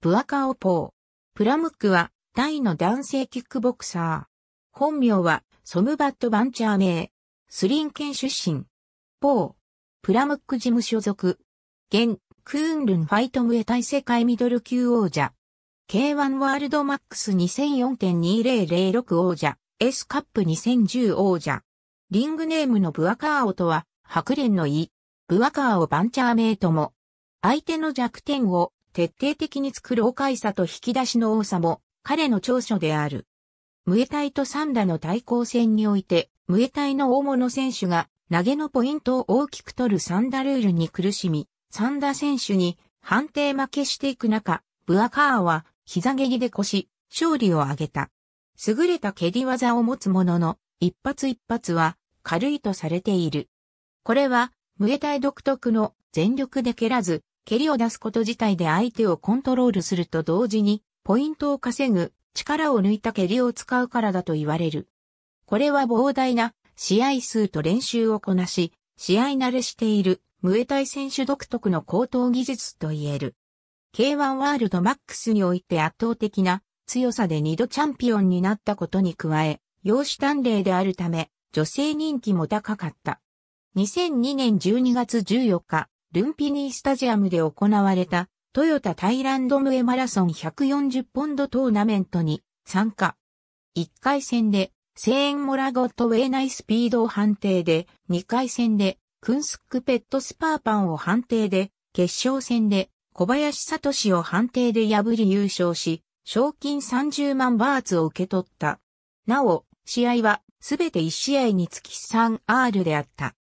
プアカオポー。プラムックは、タイの男性キックボクサー。本名は、ソムバット・バンチャー名。スリン県出身。ポー。プラムック事務所属。現、クーンルンファイトムエタイ世界ミドル級王者。K1 ワールドマックス2004.2006王者。S カップ2010王者。リングネームのブアカーオとは、白蓮の意。ブアカーオ・バンチャー名とも。相手の弱点を徹底的に作るおかいさと引き出しの多さも彼の長所である。ムエタイとサンダの対抗戦において、ムエタイの大物選手が投げのポイントを大きく取るサンダルールに苦しみ、サンダ選手に判定負けしていく中、ブアカーは膝蹴りで腰、勝利を挙げた。優れた蹴り技を持つものの、一発一発は軽いとされている。これは、ムエタイ独特の全力で蹴らず、蹴りを出すこと自体で相手をコントロールすると同時に、ポイントを稼ぐ、力を抜いた蹴りを使うからだと言われる。これは膨大な試合数と練習をこなし、試合慣れしている、ムエタイ選手独特の高等技術と言える。K1 ワールドマックスにおいて圧倒的な強さで二度チャンピオンになったことに加え、養子短錬であるため、女性人気も高かった。2002年12月14日、ルンピニースタジアムで行われた、トヨタタイランドムエマラソン140ポンドトーナメントに参加。1回戦で、セーンモラゴとウェイイスピードを判定で、2回戦で、クンスックペットスパーパンを判定で、決勝戦で、小林聡を判定で破り優勝し、賞金30万バーツを受け取った。なお、試合はすべて1試合につき 3R であった。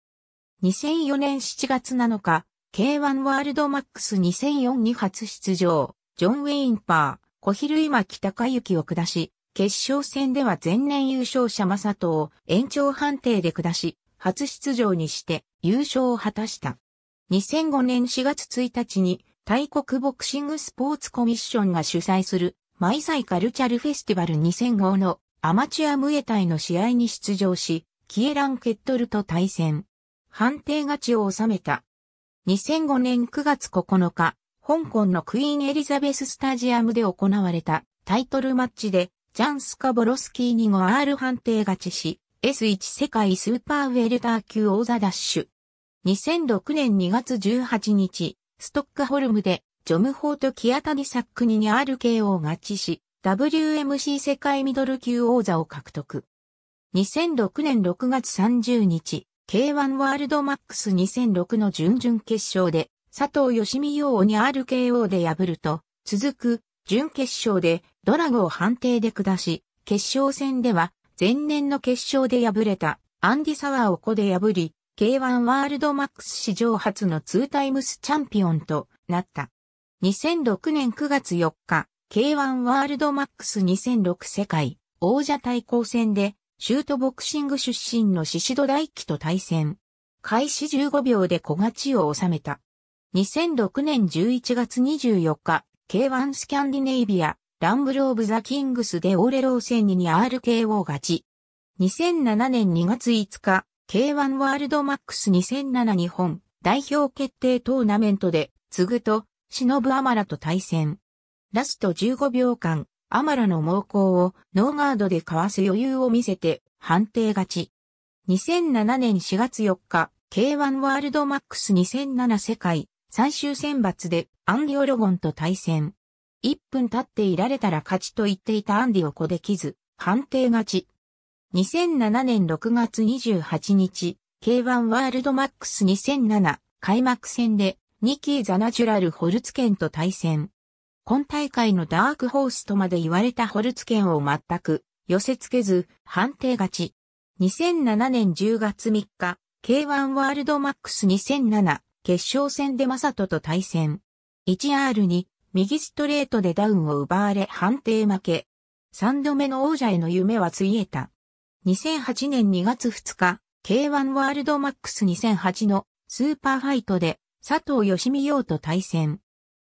2004年7月7日、K1 ワールドマックス2004に初出場、ジョン・ウェインパー、小昼今北か行きを下し、決勝戦では前年優勝者正人を延長判定で下し、初出場にして優勝を果たした。2005年4月1日に、大国ボクシングスポーツコミッションが主催する、マイサイカルチャルフェスティバル2005のアマチュアムエタイの試合に出場し、キエラン・ケットルと対戦。判定勝ちを収めた2005年9月9日、香港のクイーンエリザベススタジアムで行われたタイトルマッチで、ジャン・スカボロスキーに 5R 判定勝ちし、S1 世界スーパーウェルター級王座ダッシュ。2006年2月18日、ストックホルムで、ジョムホートキアタディサックに 2RKO 勝ちし、WMC 世界ミドル級王座を獲得。2006年6月30日、K1 ワールドマックス2006の準々決勝で、佐藤義美洋に RKO で破ると、続く、準決勝で、ドラゴを判定で下し、決勝戦では、前年の決勝で敗れた、アンディ・サワーを子で破り、K1 ワールドマックス史上初のツータイムスチャンピオンとなった。2006年9月4日、K1 ワールドマックス2006世界王者対抗戦でシュートボクシング出身のシ宍戸大輝と対戦。開始15秒で小勝ちを収めた。2006年11月24日、K1 スキャンディネイビア、ランブル・オブ・ザ・キングスでオーレロー戦に RKO 勝ち。2007年2月5日、K1 ワールドマックス2007日本代表決定トーナメントで、継ぐと、忍ぶアマラと対戦。ラスト15秒間、アマラの猛攻をノーガードでかわす余裕を見せて判定勝ち。2007年4月4日、K1 ワールドマックス2007世界最終選抜でアンディ・オロゴンと対戦。1分経っていられたら勝ちと言っていたアンディをこできず、判定勝ち。2007年6月28日、K1 ワールドマックス2007開幕戦でニキー・ザナチュラル・ホルツケンと対戦。今大会のダークホースとまで言われたホルツケンを全く寄せ付けず判定勝ち。2007年10月3日、K1 ワールドマックス2007決勝戦でマサトと対戦。1R に右ストレートでダウンを奪われ判定負け。3度目の王者への夢はついえた。2008年2月2日、K1 ワールドマックス2008のスーパーファイトで佐藤義美洋と対戦。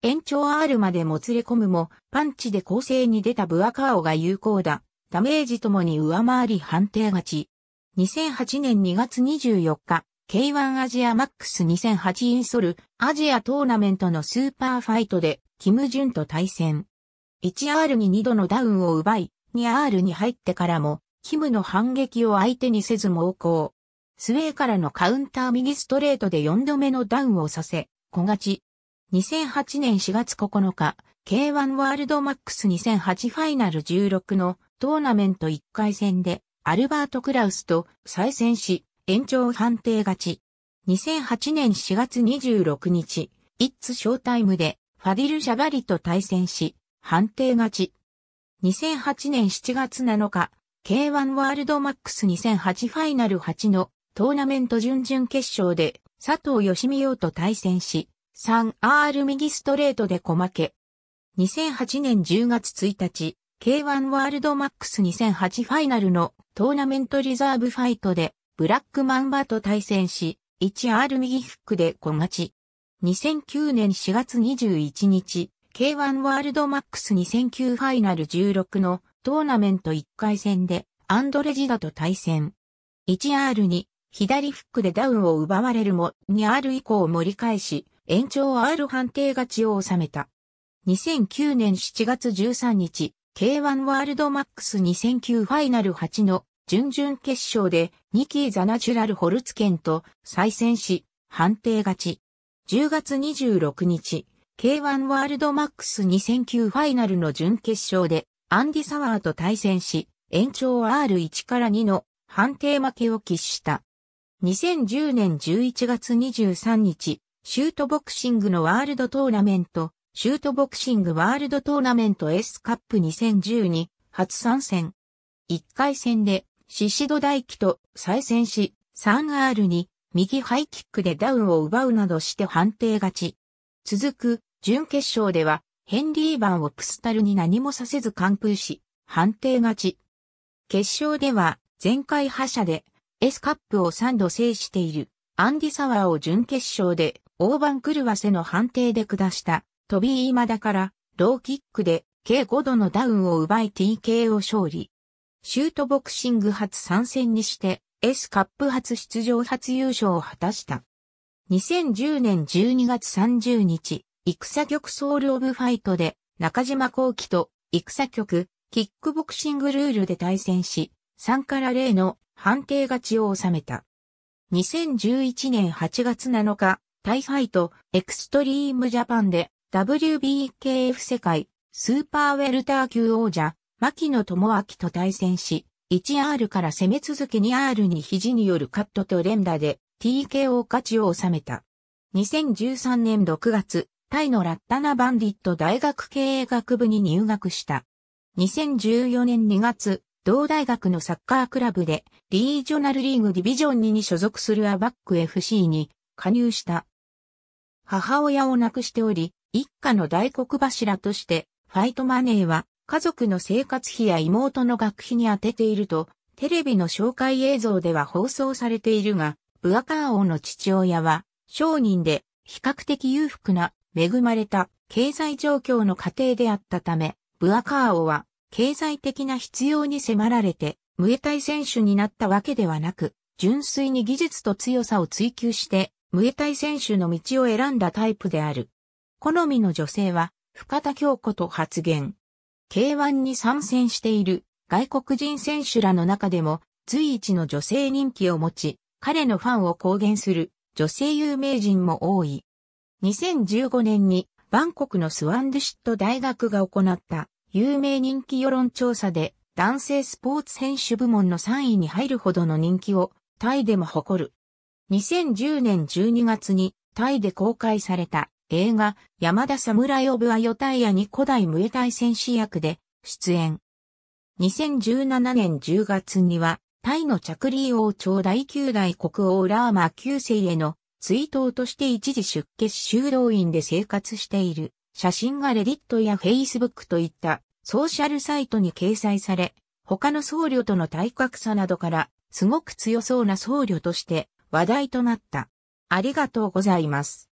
延長 R までもつれ込むも、パンチで攻勢に出たブアカオが有効だ。ダメージともに上回り判定勝ち。2008年2月24日、K1 アジアマックス2008インソルアジアトーナメントのスーパーファイトで、キム・ジュンと対戦。1R に2度のダウンを奪い、2R に入ってからも、キムの反撃を相手にせず猛攻。スウェーからのカウンター右ストレートで4度目のダウンをさせ、小勝ち。2008年4月9日、K1 ワールドマックス2008ファイナル16のトーナメント1回戦でアルバート・クラウスと再戦し、延長判定勝ち。2008年4月26日、イッツ・ショータイムでファディル・シャバリと対戦し、判定勝ち。2008年7月7日、K1 ワールドマックス2008ファイナル8のトーナメント準々決勝で佐藤義美洋と対戦し、3R 右ストレートで小負け。2008年10月1日、K1 ワールドマックス2008ファイナルのトーナメントリザーブファイトで、ブラックマンバと対戦し、1R 右フックで小勝ち。2009年4月21日、K1 ワールドマックス2009ファイナル16のトーナメント1回戦で、アンドレジダと対戦。1R に、左フックでダウンを奪われるも、2R 以降盛り返し、延長 R 判定勝ちを収めた。2009年7月13日、K1 ワールドマックス2009ファイナル8の準々決勝でニキー・ザ・ナチュラル・ホルツケンと再戦し、判定勝ち。10月26日、K1 ワールドマックス2009ファイナルの準決勝でアンディ・サワーと対戦し、延長 R1 から2の判定負けを喫した。2010年11月23日、シュートボクシングのワールドトーナメント、シュートボクシングワールドトーナメント S カップ2012初参戦。1回戦で、シシド大輝と再戦し、3R に右ハイキックでダウンを奪うなどして判定勝ち。続く、準決勝では、ヘンリー・バンをプスタルに何もさせず完封し、判定勝ち。決勝では、前回覇者で、S カップを3度制している、アンディ・サワーを準決勝で大番狂わせの判定で下した、トビー・マダから、ローキックで、計5度のダウンを奪い TKO 勝利。シュートボクシング初参戦にして、S カップ初出場初優勝を果たした。2010年12月30日、戦局ソウルオブファイトで、中島幸輝と、戦局、キックボクシングルールで対戦し、3から0の判定勝ちを収めた。2011年8月7日、タイファイト、エクストリームジャパンで、WBKF 世界、スーパーウェルター級王者、牧野智明と対戦し、1R から攻め続け 2R に肘によるカットと連打で TKO 勝ちを収めた。2013年6月、タイのラッタナバンディット大学経営学部に入学した。2014年2月、同大学のサッカークラブでリージョナルリーグディビジョン2に所属するアバック FC に加入した。母親を亡くしており、一家の大黒柱として、ファイトマネーは家族の生活費や妹の学費に充てていると、テレビの紹介映像では放送されているが、ブアカー王の父親は、商人で、比較的裕福な、恵まれた、経済状況の家庭であったため、ブアカー王は、経済的な必要に迫られて、ムエタイ選手になったわけではなく、純粋に技術と強さを追求して、ムエタイ選手の道を選んだタイプである。好みの女性は、深田京子と発言。K1 に参戦している外国人選手らの中でも、随一の女性人気を持ち、彼のファンを公言する女性有名人も多い。2015年にバンコクのスワンデシット大学が行った有名人気世論調査で男性スポーツ選手部門の3位に入るほどの人気をタイでも誇る2010年12月にタイで公開された映画山田侍オブアヨタイヤに古代ムエタイ戦士役で出演。2017年10月にはタイの着陸王朝第9代国王ラーマ9世への追悼として一時出家し修道院で生活している写真がレディットやフェイスブックといったソーシャルサイトに掲載され、他の僧侶との体格差などからすごく強そうな僧侶として話題となった。ありがとうございます。